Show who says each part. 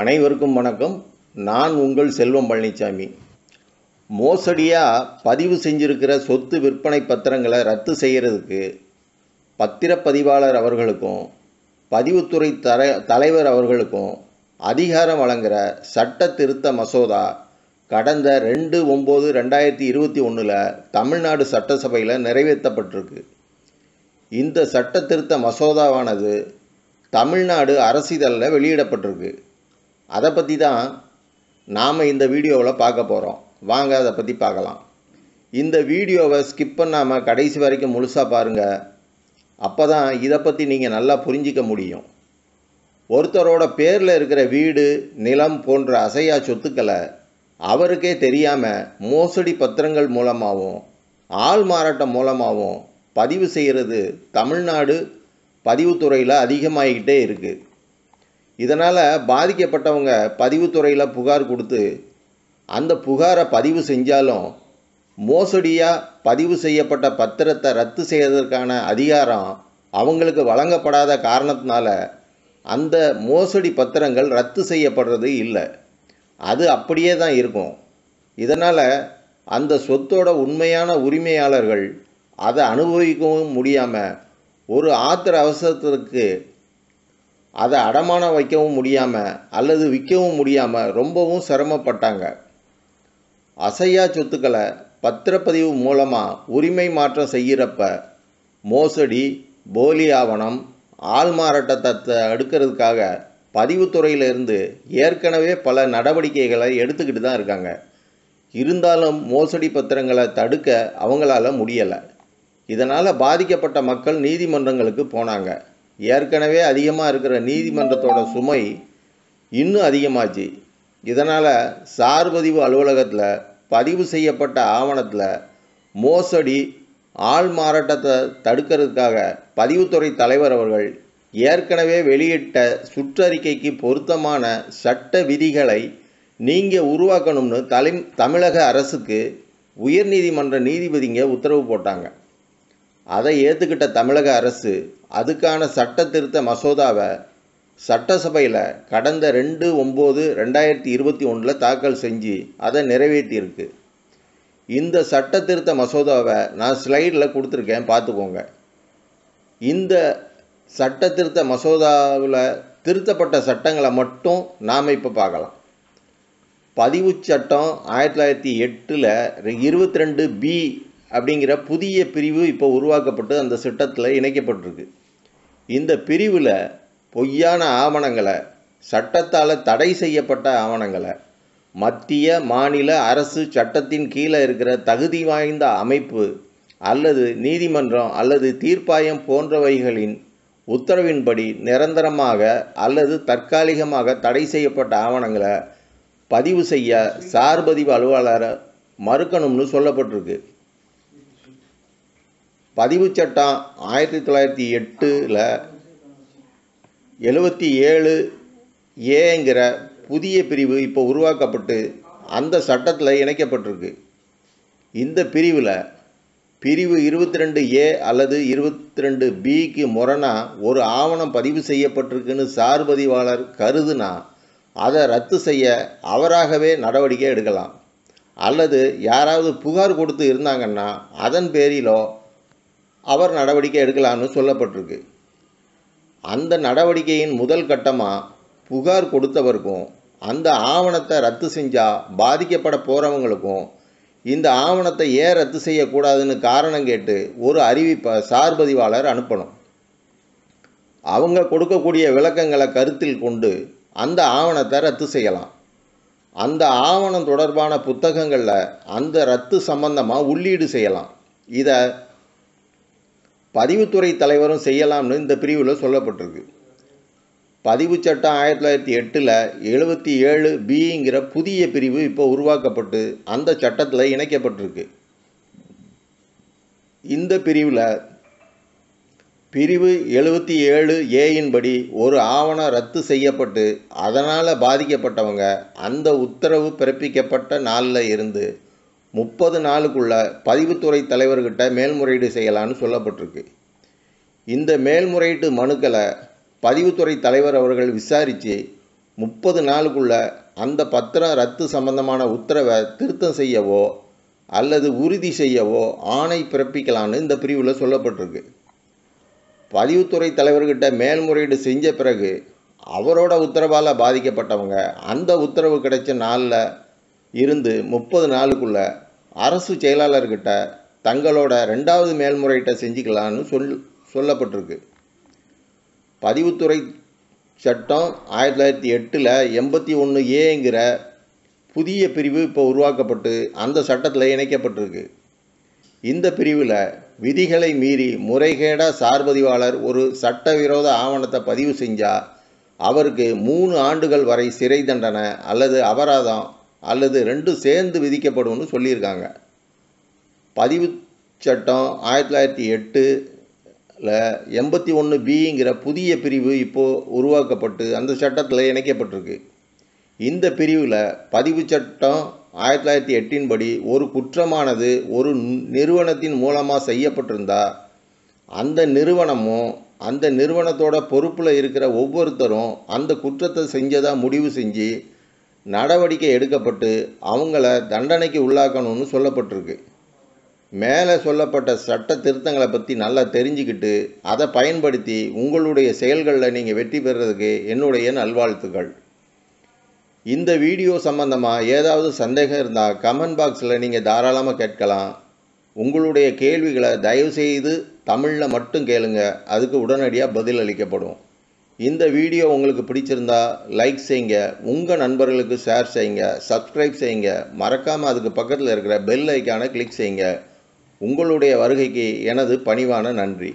Speaker 1: அனைவருக்கும் வணக்கம் நான் உங்கள் செல்வம் பழனிசாமி மோசடியாக பதிவு செஞ்சிருக்கிற சொத்து விற்பனை பத்திரங்களை ரத்து செய்கிறதுக்கு பத்திரப்பதிவாளர் அவர்களுக்கும் பதிவுத்துறை தர தலைவர் அவர்களுக்கும் அதிகாரம் வழங்குகிற சட்ட திருத்த மசோதா கடந்த ரெண்டு ஒம்பது ரெண்டாயிரத்தி இருபத்தி ஒன்றில் தமிழ்நாடு சட்டசபையில் நிறைவேற்றப்பட்டிருக்கு இந்த சட்ட திருத்த மசோதாவானது தமிழ்நாடு அரசிதழில் வெளியிடப்பட்டிருக்கு அதை பற்றி தான் நாம் இந்த வீடியோவில் பார்க்க போகிறோம் வாங்க அதை பற்றி பார்க்கலாம் இந்த வீடியோவை ஸ்கிப் பண்ணாமல் கடைசி வரைக்கும் முழுசாக பாருங்கள் அப்போ தான் இதை பற்றி நீங்கள் நல்லா புரிஞ்சிக்க முடியும் ஒருத்தரோட பேரில் இருக்கிற வீடு நிலம் போன்ற அசையா சொத்துக்களை அவருக்கே தெரியாமல் மோசடி பத்திரங்கள் மூலமாகவும் ஆள் மாறாட்டம் மூலமாகவும் பதிவு செய்கிறது தமிழ்நாடு பதிவுத்துறையில் அதிகமாகிக்கிட்டே இருக்குது இதனால் பாதிக்கப்பட்டவங்க பதிவுத்துறையில் புகார் கொடுத்து அந்த புகாரை பதிவு செஞ்சாலும் மோசடியாக பதிவு செய்யப்பட்ட பத்திரத்தை ரத்து செய்வதற்கான அதிகாரம் அவங்களுக்கு வழங்கப்படாத காரணத்தினால அந்த மோசடி பத்திரங்கள் ரத்து செய்யப்படுறது இல்லை அது அப்படியே தான் இருக்கும் இதனால் அந்த சொத்தோட உண்மையான உரிமையாளர்கள் அதை அனுபவிக்கவும் முடியாமல் ஒரு ஆத்திர அவசரத்திற்கு அதை அடமானம் வைக்கவும் முடியாமல் அல்லது விற்கவும் முடியாமல் ரொம்பவும் சிரமப்பட்டாங்க அசையா சொத்துக்களை பத்திரப்பதிவு மூலமாக உரிமை மாற்றம் செய்கிறப்ப மோசடி போலி ஆவணம் ஆள் மாறாட்டத்தை அடுக்கிறதுக்காக பதிவுத்துறையிலிருந்து ஏற்கனவே பல நடவடிக்கைகளை எடுத்துக்கிட்டு தான் இருக்காங்க இருந்தாலும் மோசடி பத்திரங்களை தடுக்க அவங்களால முடியலை இதனால் பாதிக்கப்பட்ட மக்கள் நீதிமன்றங்களுக்கு போனாங்க ஏற்கனவே அதிகமாக இருக்கிற நீதிமன்றத்தோட சுமை இன்னும் அதிகமாச்சு இதனால் சார்பதிவு அலுவலகத்தில் பதிவு செய்யப்பட்ட ஆவணத்தில் மோசடி ஆள் மாறாட்டத்தை தடுக்கிறதுக்காக பதிவுத்துறை தலைவர் அவர்கள் ஏற்கனவே வெளியிட்ட சுற்றறிக்கைக்கு பொருத்தமான சட்ட விதிகளை நீங்கள் உருவாக்கணும்னு தலை தமிழக அரசுக்கு உயர்நீதிமன்ற நீதிபதிங்க உத்தரவு போட்டாங்க அதை ஏற்றுக்கிட்ட தமிழக அரசு அதுக்கான சட்ட திருத்த மசோதாவை சட்டசபையில் கடந்த ரெண்டு ஒம்பது ரெண்டாயிரத்தி இருபத்தி ஒன்றில் தாக்கல் செஞ்சு அதை நிறைவேற்றியிருக்கு இந்த சட்ட திருத்த மசோதாவை நான் ஸ்லைடில் கொடுத்துருக்கேன் பார்த்துக்கோங்க இந்த சட்ட திருத்த மசோதாவில் திருத்தப்பட்ட சட்டங்களை மட்டும் நாம் இப்போ பார்க்கலாம் பதிவு சட்டம் ஆயிரத்தி தொள்ளாயிரத்தி எட்டில் இருபத்தி ரெண்டு பி அப்படிங்கிற புதிய பிரிவு இப்போ உருவாக்கப்பட்டு அந்த சட்டத்தில் இணைக்கப்பட்டிருக்கு இந்த பிரிவில் பொய்யான ஆவணங்களை சட்டத்தால் தடை செய்யப்பட்ட ஆவணங்களை மத்திய மாநில அரசு சட்டத்தின் கீழே இருக்கிற தகுதி வாய்ந்த அமைப்பு அல்லது நீதிமன்றம் அல்லது தீர்ப்பாயம் போன்றவைகளின் உத்தரவின்படி நிரந்தரமாக அல்லது தற்காலிகமாக தடை செய்யப்பட்ட ஆவணங்களை பதிவு செய்ய சார்பதிவு அலுவலரை மறுக்கணும்னு சொல்லப்பட்டிருக்கு பதிவு சட்டம் ஆயிரத்தி தொள்ளாயிரத்தி எட்டில் எழுபத்தி ஏழு ஏங்கிற புதிய பிரிவு இப்போ உருவாக்கப்பட்டு அந்த சட்டத்தில் இணைக்கப்பட்டிருக்கு இந்த பிரிவில் பிரிவு இருபத்தி ரெண்டு ஏ அல்லது இருபத்தி ரெண்டு பிக்கு முரணாக ஒரு ஆவணம் பதிவு செய்யப்பட்டிருக்குன்னு சார்பதிவாளர் கருதுனா அதை ரத்து செய்ய அவராகவே நடவடிக்கை எடுக்கலாம் அல்லது யாராவது புகார் கொடுத்து இருந்தாங்கன்னா அதன் பேரிலோ அவர் நடவடிக்கை எடுக்கலாம்னு சொல்லப்பட்டிருக்கு அந்த நடவடிக்கையின் முதல் கட்டமாக புகார் கொடுத்தவருக்கும் அந்த ஆவணத்தை ரத்து செஞ்சால் பாதிக்கப்பட போகிறவங்களுக்கும் இந்த ஆவணத்தை ஏன் ரத்து செய்யக்கூடாதுன்னு காரணம் கேட்டு ஒரு அறிவிப்பை சார்பதிவாளர் அனுப்பணும் அவங்க கொடுக்கக்கூடிய விளக்கங்களை கருத்தில் கொண்டு அந்த ஆவணத்தை ரத்து செய்யலாம் அந்த ஆவணம் தொடர்பான புத்தகங்களில் அந்த ரத்து சம்பந்தமாக உள்ளீடு செய்யலாம் இதை பதிவுத்துறை தலைவரும் செய்யலாம்னு இந்த பிரிவில் சொல்லப்பட்டிருக்கு பதிவு சட்டம் ஆயிரத்தி தொள்ளாயிரத்தி எட்டில் எழுபத்தி ஏழு பிங்கிற புதிய பிரிவு இப்போ உருவாக்கப்பட்டு அந்த சட்டத்தில் இணைக்கப்பட்டிருக்கு இந்த பிரிவில் பிரிவு எழுபத்தி ஏழு ஏயின்படி ஒரு ஆவணம் ரத்து செய்யப்பட்டு அதனால் பாதிக்கப்பட்டவங்க அந்த உத்தரவு பிறப்பிக்கப்பட்ட நாளில் இருந்து முப்பது நாளுக்குள்ள பதிவுத்துறை தலைவர்கிட்ட மேல்முறையீடு செய்யலான்னு சொல்லப்பட்டிருக்கு இந்த மேல்முறையீட்டு மனுக்களை பதிவுத்துறை தலைவர் அவர்கள் விசாரித்து முப்பது நாளுக்குள்ள அந்த பத்திரம் ரத்து சம்பந்தமான உத்தரவை திருத்தம் செய்யவோ அல்லது உறுதி செய்யவோ ஆணை பிறப்பிக்கலான்னு இந்த பிரிவில் சொல்லப்பட்டிருக்கு பதிவுத்துறை தலைவர்கிட்ட மேல்முறையீடு செஞ்ச பிறகு அவரோட உத்தரவால் பாதிக்கப்பட்டவங்க அந்த உத்தரவு கிடைச்ச நாளில் இருந்து முப்பது நாளுக்குள்ளே அரசு செயலாளர்கிட்ட தங்களோட ரெண்டாவது மேல்முறையீட்டை செஞ்சுக்கலான்னு சொல் சொல்லப்பட்டிருக்கு பதிவுத்துறை சட்டம் ஆயிரத்தி தொள்ளாயிரத்தி எட்டில் எண்பத்தி ஒன்று ஏங்கிற புதிய பிரிவு இப்போ உருவாக்கப்பட்டு அந்த சட்டத்தில் இணைக்கப்பட்டிருக்கு இந்த பிரிவில் விதிகளை மீறி முறைகேடாக சார்பதிவாளர் ஒரு சட்டவிரோத ஆவணத்தை பதிவு செஞ்சால் அவருக்கு மூணு ஆண்டுகள் வரை சிறை தண்டனை அல்லது அபராதம் அல்லது ரெண்டும் சேர்ந்து விதிக்கப்படும்னு சொல்லியிருக்காங்க பதிவு சட்டம் ஆயிரத்தி தொள்ளாயிரத்தி எட்டுல எண்பத்தி ஒன்று பிங்கிற புதிய பிரிவு இப்போது உருவாக்கப்பட்டு அந்த சட்டத்தில் இணைக்கப்பட்டிருக்கு இந்த பிரிவில் பதிவு சட்டம் ஆயிரத்தி தொள்ளாயிரத்தி எட்டின் படி ஒரு குற்றமானது ஒரு நிறுவனத்தின் மூலமாக செய்யப்பட்டிருந்தால் அந்த நிறுவனமும் அந்த நிறுவனத்தோட பொறுப்பில் இருக்கிற ஒவ்வொருத்தரும் அந்த குற்றத்தை செஞ்சதாக முடிவு செஞ்சு நடவடிக்கை எடுக்கப்பட்டு அவங்கள தண்டனைக்கு உள்ளாக்கணும்னு சொல்லப்பட்டிருக்கு மேலே சொல்லப்பட்ட சட்ட திருத்தங்களை பற்றி நல்லா தெரிஞ்சுக்கிட்டு அதை பயன்படுத்தி உங்களுடைய செயல்களில் நீங்கள் வெற்றி பெறுறதுக்கு என்னுடைய நல்வாழ்த்துக்கள் இந்த வீடியோ சம்பந்தமாக ஏதாவது சந்தேகம் இருந்தால் கமெண்ட் பாக்ஸில் நீங்கள் தாராளமாக கேட்கலாம் உங்களுடைய கேள்விகளை தயவுசெய்து தமிழில் மட்டும் கேளுங்க அதுக்கு உடனடியாக பதில் அளிக்கப்படும் இந்த வீடியோ உங்களுக்கு பிடிச்சிருந்தா லைக் செய்யுங்க உங்கள் நண்பர்களுக்கு ஷேர் செய்யுங்க சப்ஸ்கிரைப் செய்யுங்க மறக்காமல் அதுக்கு பக்கத்தில் இருக்கிற பெல் ஐக்கானை கிளிக் செய்யுங்க உங்களுடைய வருகைக்கு எனது பணிவான நன்றி